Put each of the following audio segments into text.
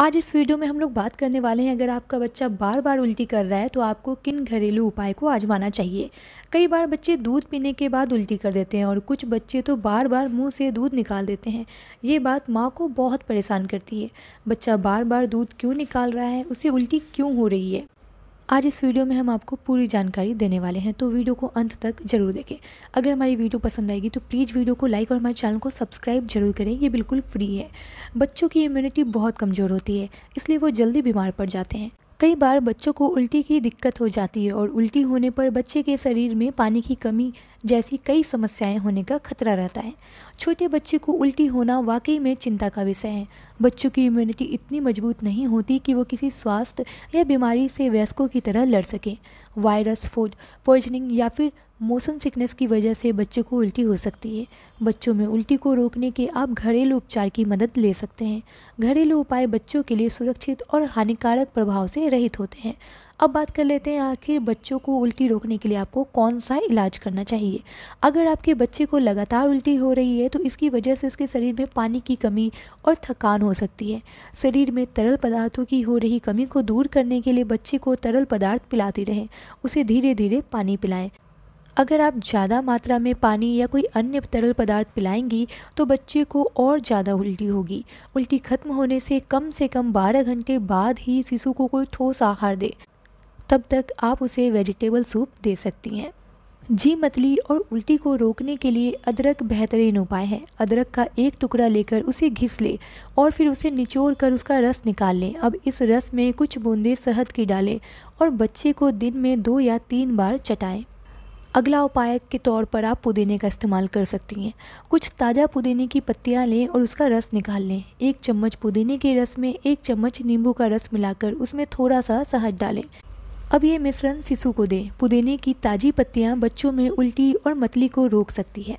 आज इस वीडियो में हम लोग बात करने वाले हैं अगर आपका बच्चा बार बार उल्टी कर रहा है तो आपको किन घरेलू उपाय को आजमाना चाहिए कई बार बच्चे दूध पीने के बाद उल्टी कर देते हैं और कुछ बच्चे तो बार बार मुंह से दूध निकाल देते हैं ये बात माँ को बहुत परेशान करती है बच्चा बार बार दूध क्यों निकाल रहा है उसे उल्टी क्यों हो रही है आज इस वीडियो में हम आपको पूरी जानकारी देने वाले हैं तो वीडियो को अंत तक जरूर देखें अगर हमारी वीडियो पसंद आएगी तो प्लीज़ वीडियो को लाइक और हमारे चैनल को सब्सक्राइब जरूर करें ये बिल्कुल फ्री है बच्चों की इम्यूनिटी बहुत कमज़ोर होती है इसलिए वो जल्दी बीमार पड़ जाते हैं कई बार बच्चों को उल्टी की दिक्कत हो जाती है और उल्टी होने पर बच्चे के शरीर में पानी की कमी जैसी कई समस्याएं होने का खतरा रहता है छोटे बच्चे को उल्टी होना वाकई में चिंता का विषय है बच्चों की इम्यूनिटी इतनी मजबूत नहीं होती कि वो किसी स्वास्थ्य या बीमारी से वयस्कों की तरह लड़ सकें वायरस फूड पॉइजनिंग या फिर मोशन सिकनेस की वजह से बच्चे को उल्टी हो सकती है बच्चों में उल्टी को रोकने के आप घरेलू उपचार की मदद ले सकते हैं घरेलू उपाय बच्चों के लिए सुरक्षित और हानिकारक प्रभाव से रहित होते हैं अब बात कर लेते हैं आखिर बच्चों को उल्टी रोकने के लिए आपको कौन सा इलाज करना चाहिए अगर आपके बच्चे को लगातार उल्टी हो रही है तो इसकी वजह से उसके शरीर में पानी की कमी और थकान हो सकती है शरीर में तरल पदार्थों की हो रही कमी को दूर करने के लिए बच्चे को तरल पदार्थ पिलाते रहें उसे धीरे धीरे पानी पिलाएं अगर आप ज़्यादा मात्रा में पानी या कोई अन्य तरल पदार्थ पिलाएंगी तो बच्चे को और ज़्यादा उल्टी होगी उल्टी खत्म होने से कम से कम 12 घंटे बाद ही शिशु को कोई ठोस आहार दे तब तक आप उसे वेजिटेबल सूप दे सकती हैं जी मतली और उल्टी को रोकने के लिए अदरक बेहतरीन उपाय है अदरक का एक टुकड़ा लेकर उसे घिस लें और फिर उसे निचोड़ कर उसका रस निकाल लें अब इस रस में कुछ बूंदे शहद की डालें और बच्चे को दिन में दो या तीन बार चटाएं अगला उपाय के तौर पर आप पुदीने का इस्तेमाल कर सकती हैं कुछ ताज़ा पुदीने की पत्तियाँ लें और उसका रस निकाल लें एक चम्मच पुदीने के रस में एक चम्मच नींबू का रस मिलाकर उसमें थोड़ा सा शहद डालें अब ये मिश्रण शिशु को दें पुदीने की ताज़ी पत्तियाँ बच्चों में उल्टी और मतली को रोक सकती है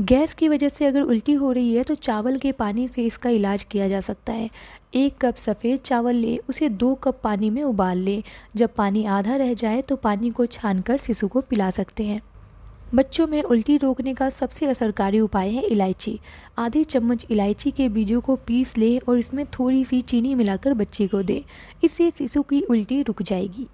गैस की वजह से अगर उल्टी हो रही है तो चावल के पानी से इसका इलाज किया जा सकता है एक कप सफ़ेद चावल लें उसे दो कप पानी में उबाल लें जब पानी आधा रह जाए तो पानी को छानकर शिशु को पिला सकते हैं बच्चों में उल्टी रोकने का सबसे असरकारी उपाय है इलायची आधी चम्मच इलायची के बीजों को पीस लें और इसमें थोड़ी सी चीनी मिलाकर बच्चे को दें इससे शिशु की उल्टी रुक जाएगी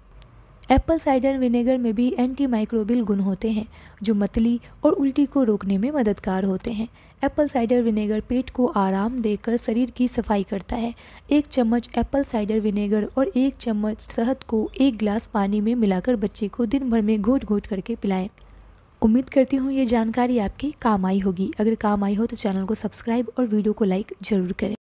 एप्पल साइडर विनेगर में भी एंटी माइक्रोबियल गुण होते हैं जो मतली और उल्टी को रोकने में मददगार होते हैं एप्पल साइडर विनेगर पेट को आराम देकर शरीर की सफाई करता है एक चम्मच एप्पल साइडर विनेगर और एक चम्मच शहद को एक गिलास पानी में मिलाकर बच्चे को दिन भर में घोट घोट करके पिलाएं उम्मीद करती हूँ ये जानकारी आपकी काम आई होगी अगर काम आई हो तो चैनल को सब्सक्राइब और वीडियो को लाइक ज़रूर करें